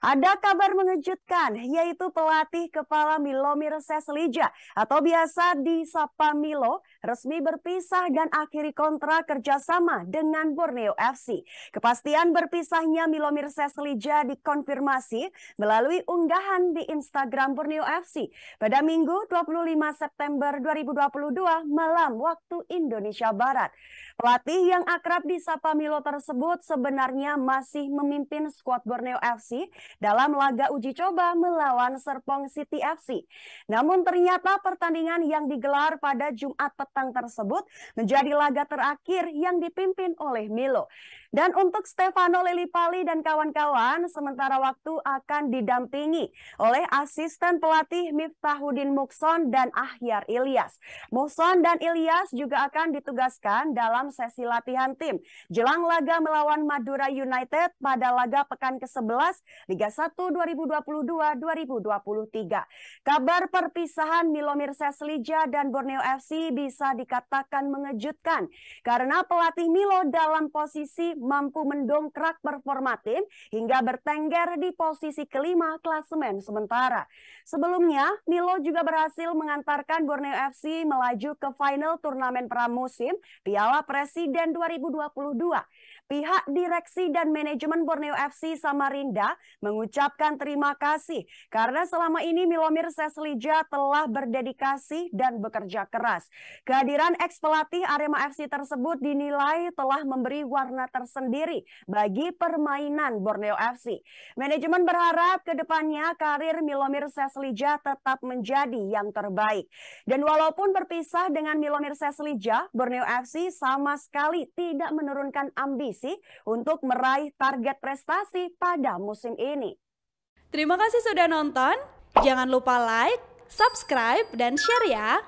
Ada kabar mengejutkan, yaitu pelatih kepala Milomir Seslija atau biasa disapa Milo resmi berpisah dan akhiri kontrak kerjasama dengan Borneo FC. Kepastian berpisahnya Milomir Seslija dikonfirmasi melalui unggahan di Instagram Borneo FC pada Minggu 25 September 2022 malam waktu Indonesia Barat. Pelatih yang akrab disapa Milo tersebut sebenarnya masih memimpin skuad Borneo FC dalam laga uji coba melawan Serpong City FC. Namun ternyata pertandingan yang digelar pada Jumat petang tersebut menjadi laga terakhir yang dipimpin oleh Milo. Dan untuk Stefano Pali dan kawan-kawan, sementara waktu akan didampingi oleh asisten pelatih Miftahudin Mukson dan Ahyar Ilyas. Mukson dan Ilyas juga akan ditugaskan dalam sesi latihan tim. Jelang laga melawan Madura United pada laga pekan ke-11 Liga 1 2022-2023. Kabar perpisahan Milomir Seslija dan Borneo FC bisa dikatakan mengejutkan karena pelatih Milo dalam posisi mampu mendongkrak performa tim hingga bertengger di posisi kelima klasemen sementara. Sebelumnya, Milo juga berhasil mengantarkan Borneo FC melaju ke final turnamen pramusim Piala Presiden 2022. Pihak direksi dan manajemen Borneo FC Samarinda mengucapkan terima kasih karena selama ini Milomir Seslija telah berdedikasi dan bekerja keras. Kehadiran eks pelatih Arema FC tersebut dinilai telah memberi warna tersebut sendiri bagi permainan Borneo FC. Manajemen berharap ke depannya karir Milomir Seslija tetap menjadi yang terbaik. Dan walaupun berpisah dengan Milomir Seslija, Borneo FC sama sekali tidak menurunkan ambisi untuk meraih target prestasi pada musim ini. Terima kasih sudah nonton. Jangan lupa like, subscribe, dan share ya.